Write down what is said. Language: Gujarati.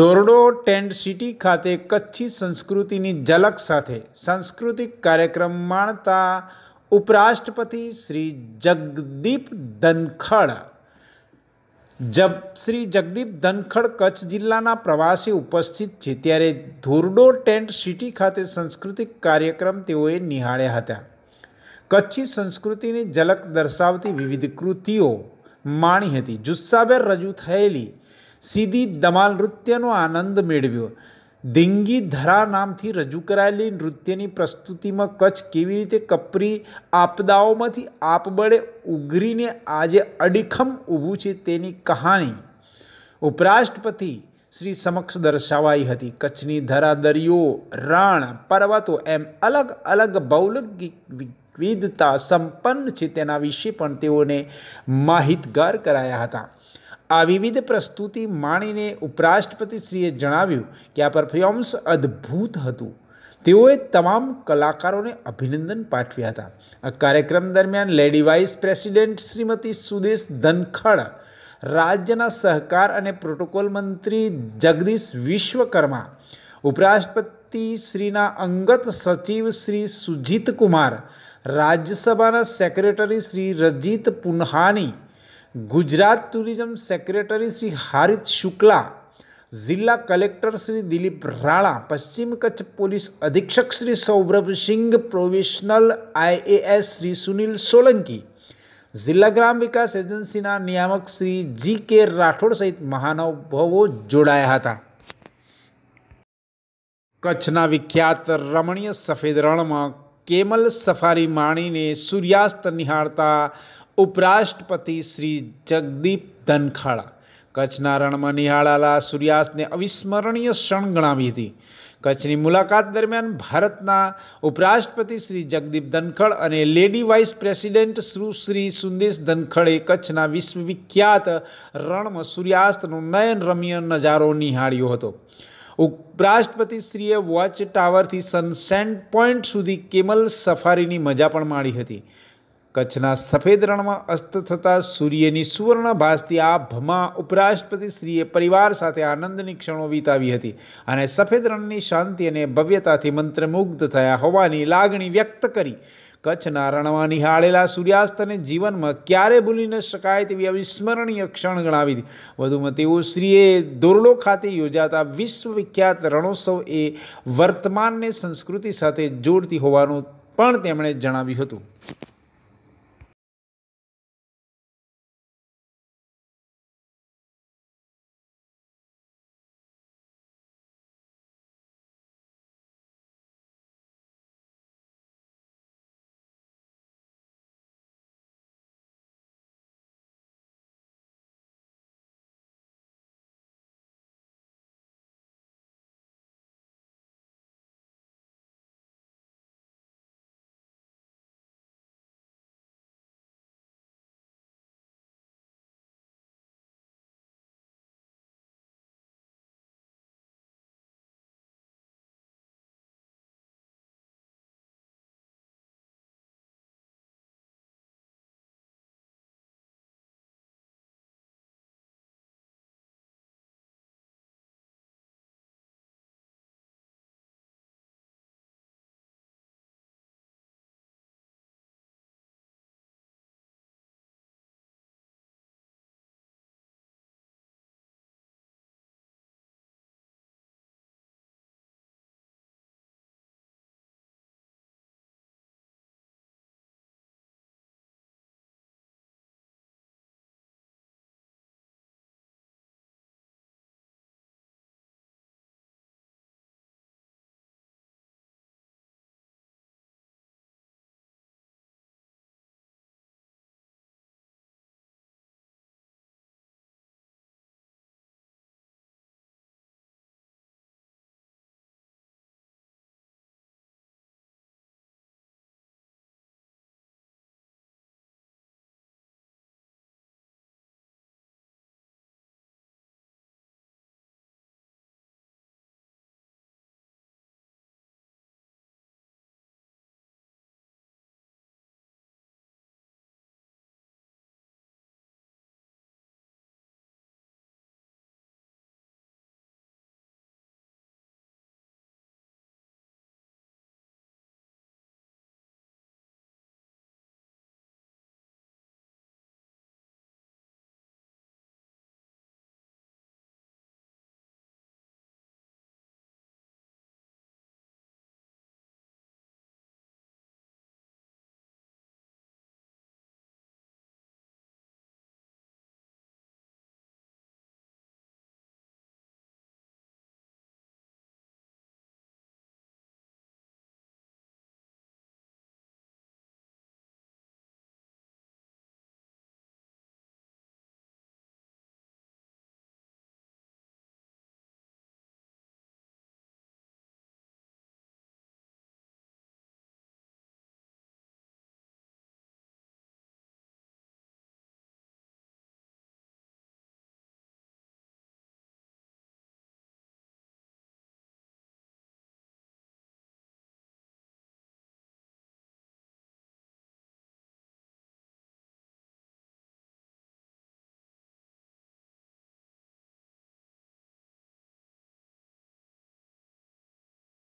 ધોરડો ટેન્ટ સિટી ખાતે કચ્છી સંસ્કૃતિની ઝલક સાથે સાંસ્કૃતિક કાર્યક્રમ માણતા ઉપરાષ્ટ્રપતિ શ્રી જગદીપ ધનખડ જબ શ્રી જગદીપ ધનખડ કચ્છ જિલ્લાના પ્રવાસે ઉપસ્થિત છે ત્યારે ધોરડો ટેન્ટ સિટી ખાતે સાંસ્કૃતિક કાર્યક્રમ તેઓએ નિહાળ્યા હતા કચ્છી સંસ્કૃતિની ઝલક દર્શાવતી વિવિધ કૃતિઓ માણી હતી જુસ્સાબેર રજૂ થયેલી સીધી દમાલ નૃત્યનો આનંદ મેળવ્યો દિંગી ધરા નામથી રજૂ કરાયેલી નૃત્યની પ્રસ્તુતિમાં કચ્છ કેવી રીતે કપરી આપદાઓમાંથી આપબળે ઉઘરીને આજે અડીખમ ઊભું છે તેની કહાણી ઉપરાષ્ટ્રપતિ શ્રી સમક્ષ દર્શાવાઈ હતી કચ્છની ધરાદરીઓ દરિયો રણ પર્વતો એમ અલગ અલગ ભૌલિક વિવિધતા સંપન્ન છે તેના વિશે પણ તેઓને માહિતગાર કરાયા હતા આ વિવિધ પ્રસ્તુતિ માણીને ઉપરાષ્ટ્રપતિશ્રીએ જણાવ્યું કે આ પરફોર્મન્સ અદ્ભુત હતું તેઓએ તમામ કલાકારોને અભિનંદન પાઠવ્યા હતા આ કાર્યક્રમ દરમિયાન lady vice president Shrimati Sudesh Dhankhar રાજ્યના સહકાર અને પ્રોટોકોલ મંત્રી જગદીશ વિશ્વકર્મા ઉપરાષ્ટ્રપતિ શ્રીના અંગત સચિવ શ્રી સુજીત કુમાર રાજ્યસભાના secretary Shri Rajit Punhani Gujarat tourism secretary Shri Harit Shukla જિલ્લા કલેક્ટર શ્રી દિલીપ રાણા પશ્ચિમ કચ્છ પોલીસ અધિક્ષક શ્રી સૌરભ સિંઘ પ્રોવિશનલ આઈએએસ શ્રી સુનિલ સોલંકી જિલ્લા ગ્રામ વિકાસ એજન્સીના નિયામક શ્રી જી કે રાઠોડ સહિત મહાનુભાવો જોડાયા હતા કચ્છના વિખ્યાત રમણીય સફેદ રણમાં કેમલ સફારી માણીને સૂર્યાસ્ત નિહાળતા ઉપરાષ્ટ્રપતિ શ્રી જગદીપ ધનખાળા કચ્છના રણમાં નિહાળાલા સૂર્યાસ્તને અવિસ્મરણીય ક્ષણ ગણાવી હતી કચ્છની મુલાકાત દરમિયાન ભારતના ઉપરાષ્ટ્રપતિ શ્રી જગદીપ ધનખડ અને lady vice president Sushri Sudesh ધનખડે કચ્છના વિશ્વવિખ્યાત રણમાં સૂર્યાસ્તનો નયન રમ્ય નજારો નિહાળ્યો હતો ઉપરાષ્ટ્રપતિ શ્રીએ વોચ ટાવરથી સનસેન પોઈન્ટ સુધી કેમલ સફારીની મજા પણ માણી હતી કચ્છના સફેદ રણમાં અસ્ત થતા સૂર્યની સુવર્ણ ભાસતી આભમાં ઉપરાષ્ટ્રપતિ શ્રીએ પરિવાર સાથે આનંદની ક્ષણો વિતાવી હતી અને સફેદ રણની શાંતિ અને ભવ્યતાથી મંત્રમુગ્ધ થયા હોવાની લાગણી વ્યક્ત કરી કચ્છના રણમાં નિહાળેલા સૂર્યાસ્તને જીવનમાં ક્યારે ભૂલી ન શકાય તેવી અવિસ્મરણીય ક્ષણ ગણાવી હતી વધુમાં તેઓ શ્રીએ દોરડો ખાતે યોજાતા વિશ્વવિખ્યાત રણોત્સવ એ વર્તમાનને સંસ્કૃતિ સાથે જોડતી હોવાનું પણ તેમણે જણાવ્યું હતું